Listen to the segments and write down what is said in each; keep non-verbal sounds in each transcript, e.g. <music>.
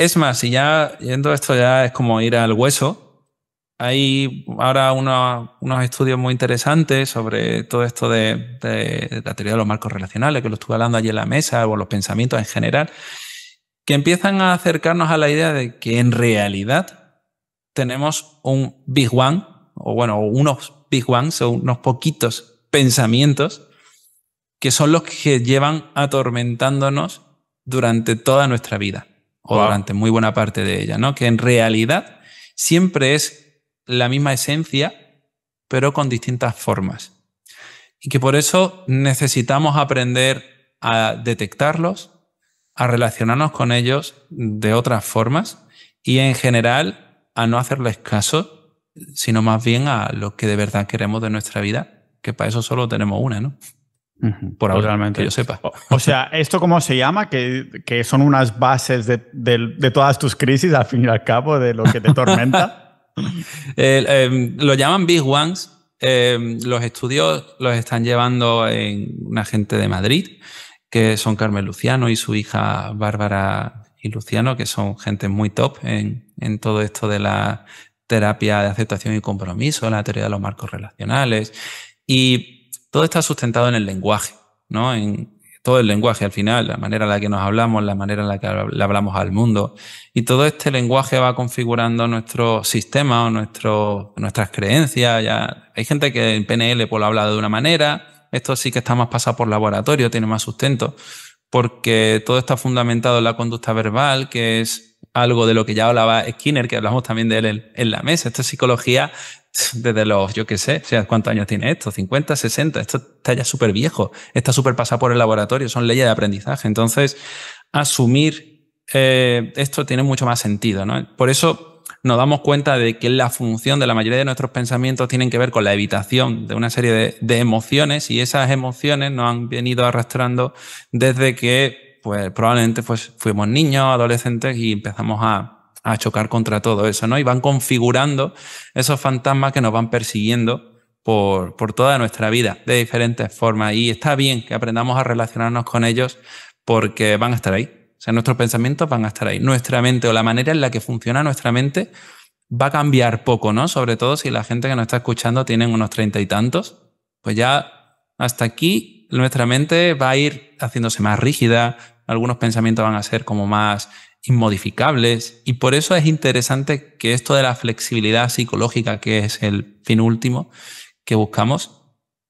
Es más, y ya yendo esto ya es como ir al hueso. Hay ahora unos, estudios muy interesantes sobre todo esto de, la teoría de los marcos relacionales, que lo estuve hablando allí en la mesa, o los pensamientos en general, que empiezan a acercarnos a la idea de que en realidad tenemos un Big One, o bueno, unos Big Ones, o unos poquitos pensamientos que son los que llevan atormentándonos durante toda nuestra vida o durante muy buena parte de ella, ¿no? Que en realidad siempre es la misma esencia, pero con distintas formas. Y que por eso necesitamos aprender a detectarlos, a relacionarnos con ellos de otras formas y en general a no hacerles caso, sino más bien a lo que de verdad queremos de nuestra vida, que para eso solo tenemos una, ¿no? Por ahora, realmente yo sepa. O, sea, ¿esto cómo se llama? Que, son unas bases de, todas tus crisis, al fin y al cabo, de lo que te tormenta. <laughs> Em, lo llaman Big Ones. Em, los estudios los están llevando en una gente de Madrid, que son Carmen Luciano y su hija Bárbara y Luciano, que son gente muy top en, en todo esto de la terapia de aceptación y compromiso, la teoría de los marcos relacionales. Y todo está sustentado en el lenguaje, ¿no? En todo el lenguaje al final, la manera en la que nos hablamos, la manera en la que le hablamos al mundo. Y todo este lenguaje va configurando nuestro sistema o nuestras creencias. Ya, hay gente que en PNL pues, lo habla de una manera, esto sí que está más pasado por laboratorio, tiene más sustento, porque todo está fundamentado en la conducta verbal, que es algo de lo que ya hablaba Skinner, que hablamos también de él en, la mesa. Esta psicología desde los, yo qué sé, ¿cuántos años tiene esto? ¿50, 60? Esto está ya súper viejo, está súper pasado por el laboratorio, son leyes de aprendizaje. Entonces, asumir eh, esto tiene mucho más sentido, ¿no? Por eso nos damos cuenta de que la función de la mayoría de nuestros pensamientos tienen que ver con la evitación de una serie de, de emociones y esas emociones nos han venido arrastrando desde que pues probablemente pues, fuimos niños, adolescentes y empezamos a a chocar contra todo eso, ¿no? Y van configurando esos fantasmas que nos van persiguiendo por, por, toda nuestra vida, de diferentes formas. Y está bien que aprendamos a relacionarnos con ellos porque van a estar ahí. O sea, nuestros pensamientos van a estar ahí. Nuestra mente o la manera en la que funciona nuestra mente va a cambiar poco, ¿no? Sobre todo si la gente que nos está escuchando tiene unos treinta y tantos, pues ya hasta aquí nuestra mente va a ir haciéndose más rígida, algunos pensamientos van a ser como más inmodificables y por eso es interesante que esto de la flexibilidad psicológica, que es el fin último que buscamos,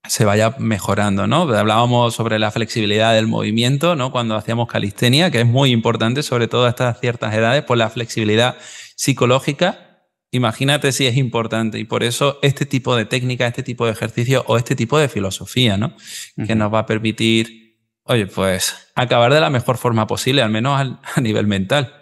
se vaya mejorando, ¿no? Hablábamos sobre la flexibilidad del movimiento, ¿no? Cuando hacíamos calistenia, que es muy importante, sobre todo a estas ciertas edades, por la flexibilidad psicológica. Imagínate si es importante y por eso este tipo de técnica, este tipo de ejercicio o este tipo de filosofía, ¿no? Que nos va a permitir oye, pues acabar de la mejor forma posible, al menos <laughs> a nivel mental.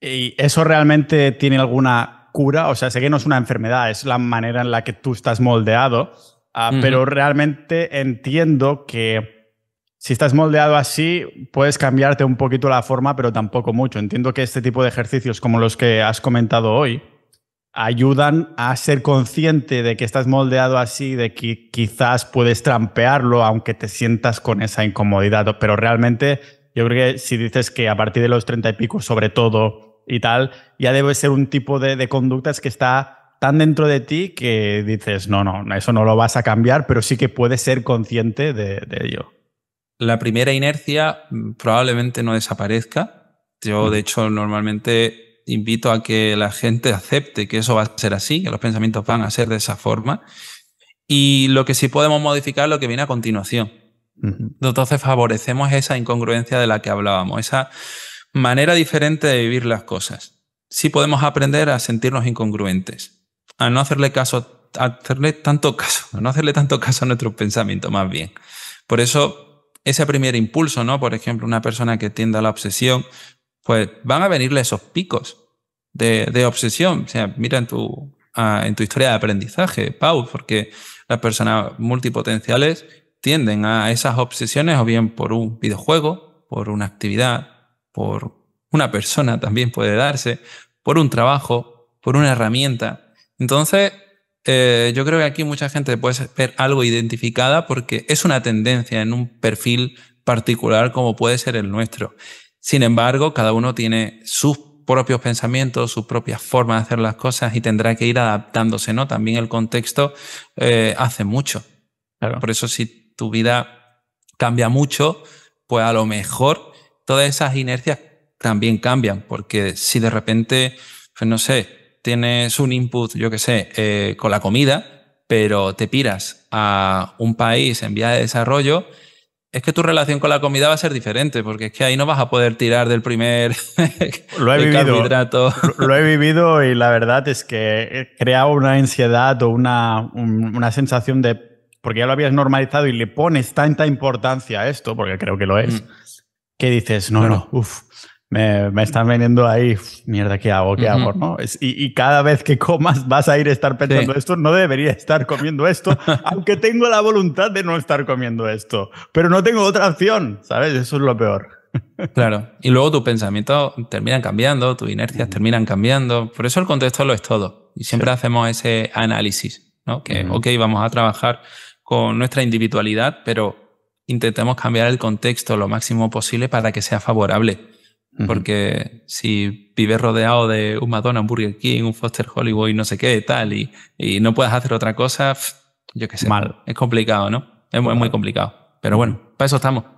¿Y eso realmente tiene alguna cura? O sea, sé que no es una enfermedad, es la manera en la que tú estás moldeado, ah, pero realmente entiendo que si estás moldeado así, puedes cambiarte un poquito la forma, pero tampoco mucho. Entiendo que este tipo de ejercicios como los que has comentado hoy, ayudan a ser consciente de que estás moldeado así, de que quizás puedes trampearlo, aunque te sientas con esa incomodidad. Pero realmente yo creo que si dices que a partir de los treinta y pico, sobre todo, y tal, ya debe ser un tipo de, conductas que está tan dentro de ti que dices, no, no, eso no lo vas a cambiar, pero sí que puedes ser consciente de ello. La primera inercia mm, probablemente no desaparezca. Yo, de hecho, normalmente invito a que la gente acepte que eso va a ser así, que los pensamientos van a ser de esa forma. Y lo que sí podemos modificar es lo que viene a continuación. Entonces favorecemos esa incongruencia de la que hablábamos, esa manera diferente de vivir las cosas. Sí podemos aprender a sentirnos incongruentes, a no hacerle caso, a hacerle tanto caso, a no hacerle tanto caso a nuestros pensamientos, más bien. Por eso ese primer impulso, ¿no? Por ejemplo, una persona que tiende a la obsesión pues van a venirle esos picos de, obsesión. O sea, mira ah, en tu, historia de aprendizaje, Pau, porque las personas multipotenciales tienden a esas obsesiones o bien por un videojuego, por una actividad, por una persona también puede darse, por un trabajo, por una herramienta. Entonces, eh, yo creo que aquí mucha gente puede ver algo identificada porque es una tendencia en un perfil particular como puede ser el nuestro. Sin embargo, cada uno tiene sus propios pensamientos, sus propias formas de hacer las cosas y tendrá que ir adaptándose, ¿no? También el contexto eh, hace mucho. Por eso si tu vida cambia mucho, pues a lo mejor todas esas inercias también cambian, porque si de repente, pues no sé, tienes un input, yo qué sé, eh, con la comida, pero te piras a un país en vía de desarrollo, es que tu relación con la comida va a ser diferente, porque es que ahí no vas a poder tirar del primer <laughs> lo he vivido, Lo he vivido y la verdad es que crea una ansiedad o una, una sensación de, porque ya lo habías normalizado y le pones tanta importancia a esto, porque creo que lo es, ¿Qué mm. que dices, no, no, no uff me, están veniendo ahí, mierda, ¿qué hago? ¿Qué hago? ¿no? Es, y, cada vez que comas vas a ir a estar pensando esto, no debería estar comiendo esto, <laughs> aunque tengo la voluntad de no estar comiendo esto, pero no tengo otra opción, ¿sabes? Eso es lo peor. claro, <laughs> y luego tus pensamientos terminan cambiando, tus inercias terminan cambiando, por eso el contexto lo es todo, y siempre hacemos ese análisis, ¿no? Que, ok, vamos a trabajar con nuestra individualidad, pero intentemos cambiar el contexto lo máximo posible para que sea favorable porque si vives rodeado de un Madonna, un Burger King, un Foster Hollywood y no sé qué tal, y, no puedes hacer otra cosa, yo qué sé. Mal. Es complicado, ¿no? es muy complicado. Pero bueno, para eso estamos.